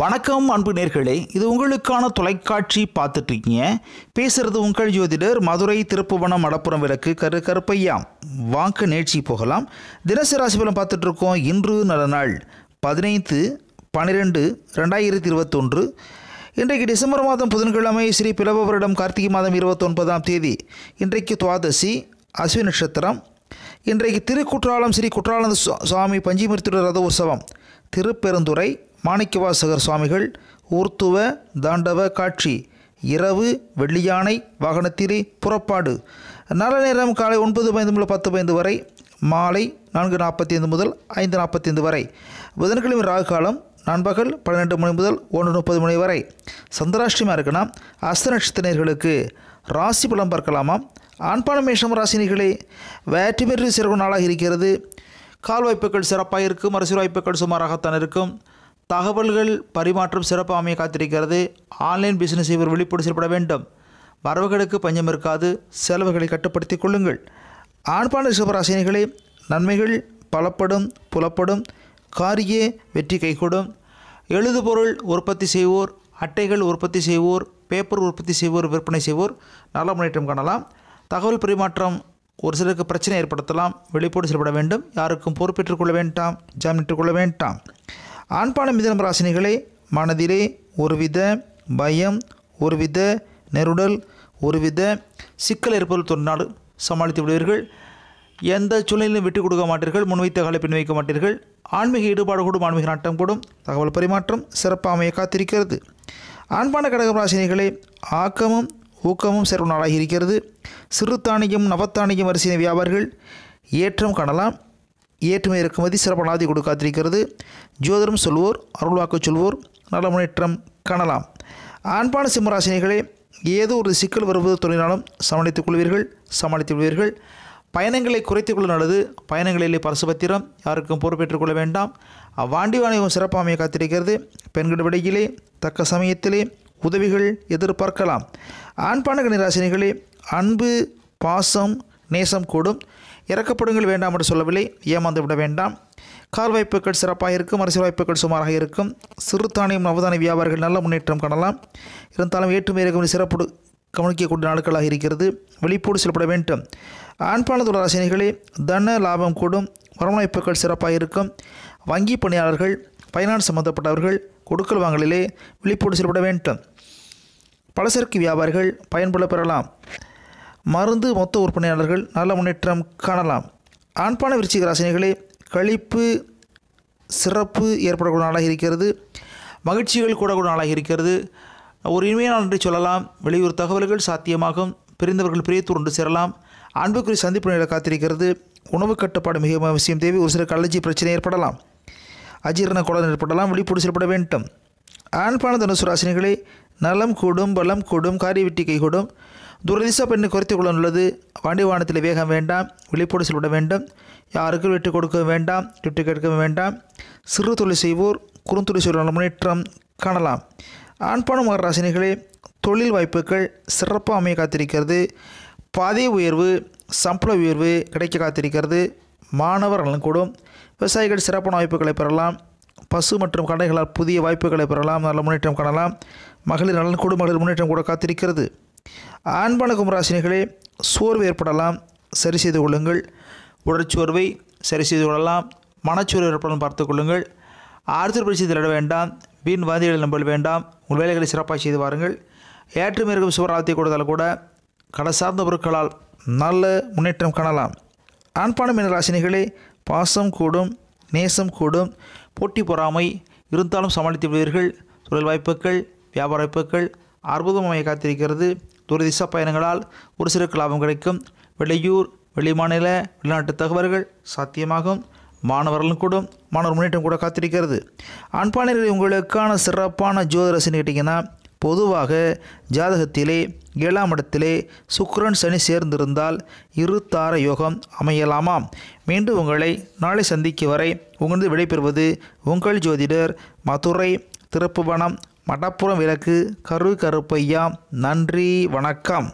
வணக்கம் அன்பு நேர்களே இது உங்களுக்கான தொலைக்காட்சி பார்த்துட்டு இருக்கீங்க பேசுகிறது உங்கள் ஜோதிடர் மதுரை திருப்புவனம் மடப்புறம் விளக்கு கரு கருப்பையாம் வாங்க நேர்ச்சி போகலாம் தினசரி ராசி பலம் பார்த்துட்டு இருக்கோம் இன்று நல்ல நாள் பதினைந்து பன்னிரெண்டு ரெண்டாயிரத்தி இருபத்தொன்று இன்றைக்கு டிசம்பர் மாதம் புதன்கிழமை ஸ்ரீ வருடம் கார்த்திகை மாதம் இருபத்தொன்பதாம் தேதி இன்றைக்கு துவாதசி அஸ்வி நட்சத்திரம் இன்றைக்கு திருக்குற்றாலம் ஸ்ரீ குற்றாலந்த சுவாமி பஞ்சிமிருத்திர ரத உற்சவம் திருப்பெருந்துறை மாணிக்கவாசகர் சுவாமிகள் ஊர்த்துவ தாண்டவ காட்சி இரவு வெள்ளியானை வாகனத்திலே புறப்பாடு நல்ல நேரம் காலை ஒன்பது பதினைந்து முதல் பத்து பதினைந்து வரை மாலை நான்கு நாற்பத்தி ஐந்து முதல் ஐந்து நாற்பத்தி ஐந்து வரை புதன்கிழமை ராகு காலம் நண்பகல் பன்னிரெண்டு மணி முதல் ஒன்று முப்பது மணி வரை சந்திராஷ்டிரமாக இருக்குன்னா அஸ்த நட்சத்திரர்களுக்கு ராசி பலம் பார்க்கலாமா ஆண்பான மேஷம் ராசினிகளே வேற்றி சிறப்பு நாளாக இருக்கிறது கால் வாய்ப்புகள் சிறப்பாக இருக்கும் அரசியல் வாய்ப்புகள் சுமாராகத்தான் இருக்கும் தகவல்கள் பரிமாற்றம் அமைய காத்திருக்கிறது ஆன்லைன் பிசினஸ் இவர் விழிப்புடன் செயல்பட வேண்டும் வரவுகளுக்கு பஞ்சம் இருக்காது செலவுகளை கட்டுப்படுத்திக் கொள்ளுங்கள் ஆண்பான ரிஷபராசினிகளே நன்மைகள் பலப்படும் புலப்படும் காரியே வெற்றி கைகூடும் எழுதுபொருள் உற்பத்தி செய்வோர் அட்டைகள் உற்பத்தி செய்வோர் பேப்பர் உற்பத்தி செய்வோர் விற்பனை செய்வோர் நல்ல முன்னேற்றம் காணலாம் தகவல் பரிமாற்றம் ஒரு சிலருக்கு பிரச்சனை ஏற்படுத்தலாம் வெளிப்போடு செயல்பட வேண்டும் யாருக்கும் பொறுப்பேற்றுக்கொள்ள வேண்டாம் ஜாமீன் கொள்ள வேண்டாம் ஆண்பான மிதனம் ராசினிகளை மனதிலே ஒருவித பயம் ஒருவித நெருடல் ஒருவித சிக்கல் இருப்பது தொன்னாடு சமாளித்து விடுவீர்கள் எந்த சூழ்நிலையிலும் விட்டுக் கொடுக்க மாட்டீர்கள் முன்வைத்த காலை பின் வைக்க மாட்டீர்கள் ஆன்மீக ஈடுபாடு கூடும் ஆன்மீக நாட்டம் கூடும் தகவல் பரிமாற்றம் சிறப்பாமையை காத்திருக்கிறது ஆண்பான ராசினிகளை ஆக்கமும் ஊக்கமும் சிறப்பு நாளாகி இருக்கிறது தானியம் நவத்தானியம் வரிசையின் வியாபாரிகள் ஏற்றம் காணலாம் ஏற்றுமை இறக்குமதி சிறப்பானாதி காத்திருக்கிறது ஜோதிடம் சொல்வோர் அருள்வாக்கு சொல்வோர் நல்ல முன்னேற்றம் காணலாம் ஆண்பான சிம்மராசினிகளே ஏதோ ஒரு சிக்கல் வருவது தொழிலாலும் சமாளித்துக் கொள்வீர்கள் சமாளித்துக் கொள்வீர்கள் பயணங்களை குறைத்துக் கொள்ள நல்லது பயணங்களிலே பரசுபத்திரம் யாருக்கும் பொறுப்பேற்றுக் கொள்ள வேண்டாம் அவ்வாண்டி வாணிகம் சிறப்பாமையை காத்திருக்கிறது பெண்களிடையிலே தக்க சமயத்திலே உதவிகள் எதிர்பார்க்கலாம் ஆண்பான கணிராசினிகளே அன்பு பாசம் நேசம் கூடும் இறக்கப்படுங்கள் வேண்டாம் என்று சொல்லவில்லை ஏமாந்து விட வேண்டாம் கால் வாய்ப்புகள் சிறப்பாக இருக்கும் அரசியல் வாய்ப்புகள் சுமாராக இருக்கும் சிறுதானியம் நவதானிய வியாபாரிகள் நல்ல முன்னேற்றம் காணலாம் இருந்தாலும் ஏற்றுமை சிறப்பு கவனிக்கக்கூடிய நாட்களாக இருக்கிறது வெளிப்போடு செல்பட வேண்டும் ஆண்பான ராசினிகளே தன லாபம் கூடும் வரவாய்ப்புகள் சிறப்பாக இருக்கும் வங்கி பணியாளர்கள் ஃபைனான்ஸ் சம்பந்தப்பட்டவர்கள் கொடுக்கல் வாங்கலிலே விழிப்போடு செயல்பட வேண்டும் பலசரக்கு வியாபாரிகள் பயன்பட பெறலாம் மருந்து மொத்த உற்பத்தியாளர்கள் நல்ல முன்னேற்றம் காணலாம் ஆண்பான விருச்சிக ராசினிகளே கழிப்பு சிறப்பு ஏற்படக்கூடிய நாளாக இருக்கிறது மகிழ்ச்சிகள் கூடக்கூடிய நாளாக இருக்கிறது ஒரு இனிமையான நன்றி சொல்லலாம் வெளியூர் தகவல்கள் சாத்தியமாகும் பிரிந்தவர்கள் பிரியத்து ஒன்று சேரலாம் அன்புக்குரிய சந்திப்பு நிலை காத்திருக்கிறது உணவு கட்டுப்பாடு மிக அவசியம் தேவை ஒரு சில அலர்ஜி பிரச்சனை ஏற்படலாம் அஜீரண குளம் ஏற்படலாம் விழிப்போடு செயல்பட வேண்டும் ஆண்பான தனுசு ராசினிகளை நலம் கூடும் பலம் கூடும் காரிய வெட்டி கைகூடும் துரதிச பெண்ணு குறைத்து கொள்ளனுள்ளது வண்டிவானத்தில் வேகம் வேண்டாம் விழிப்போடு செல்விட வேண்டும் யாருக்கும் வெட்டு கொடுக்க வேண்டாம் விட்டு கேட்க வேண்டாம் சிறு தொழில் செய்வோர் குறுந்தொழில் செய்வோர் முன்னேற்றம் காணலாம் ஆண்பான மகர ராசினிகளே தொழில் வாய்ப்புகள் சிறப்பாக அமைய காத்திருக்கிறது பதவி உயர்வு சம்பள உயர்வு கிடைக்க காத்திருக்கிறது மாணவர் கூடும் விவசாயிகள் சிறப்பான வாய்ப்புகளை பெறலாம் பசு மற்றும் கடைகளால் புதிய வாய்ப்புகளை பெறலாம் நல்ல முன்னேற்றம் காணலாம் மகளிர் நலன் கூடும் மகளிர் முன்னேற்றம் கூட காத்திருக்கிறது ஆண்பானகும் ராசினிகளே சோர்வு ஏற்படலாம் சரி செய்து கொள்ளுங்கள் உடற்சோர்வை சரி செய்து கொள்ளலாம் மனச்சோர்வு ஏற்படலாம் பார்த்து கொள்ளுங்கள் ஆறுதல் பயிற்சி திரட வேண்டாம் வீண் வாந்திகளை நம்பல் வேண்டாம் உங்கள் வேலைகளை சிறப்பாக செய்து வாருங்கள் ஏற்றம் இருக்கும் சுவராலத்தை கொடுத்தால் கூட கடை சார்ந்த பொருட்களால் நல்ல முன்னேற்றம் காணலாம் ஆண்பானம் என்ற ராசினிகளே பாசம் கூடும் நேசம் கூடும் போட்டி பொறாமை இருந்தாலும் சமாளித்து விடுவீர்கள் தொழில் வாய்ப்புகள் வியாபார வாய்ப்புகள் அற்புதமாக காத்திருக்கிறது துரதிசா பயணங்களால் ஒரு சிறு லாபம் கிடைக்கும் வெளியூர் வெளிமாநில வெளிநாட்டு தகவல்கள் சாத்தியமாகும் மாணவர்களும் கூட மாணவர் முன்னேற்றம் கூட காத்திருக்கிறது அன்பானர்கள் உங்களுக்கான சிறப்பான ஜோதிரசின்னு கேட்டிங்கன்னா பொதுவாக ஜாதகத்திலே ஏழாம் இடத்திலே சுக்கரன் சனி சேர்ந்திருந்தால் இருத்தார யோகம் அமையலாமாம் மீண்டும் உங்களை நாளை சந்திக்கு வரை உங்களது விடைபெறுவது உங்கள் ஜோதிடர் மதுரை திருப்புவனம் மடப்புறம் விளக்கு கரு கருப்பையா நன்றி வணக்கம்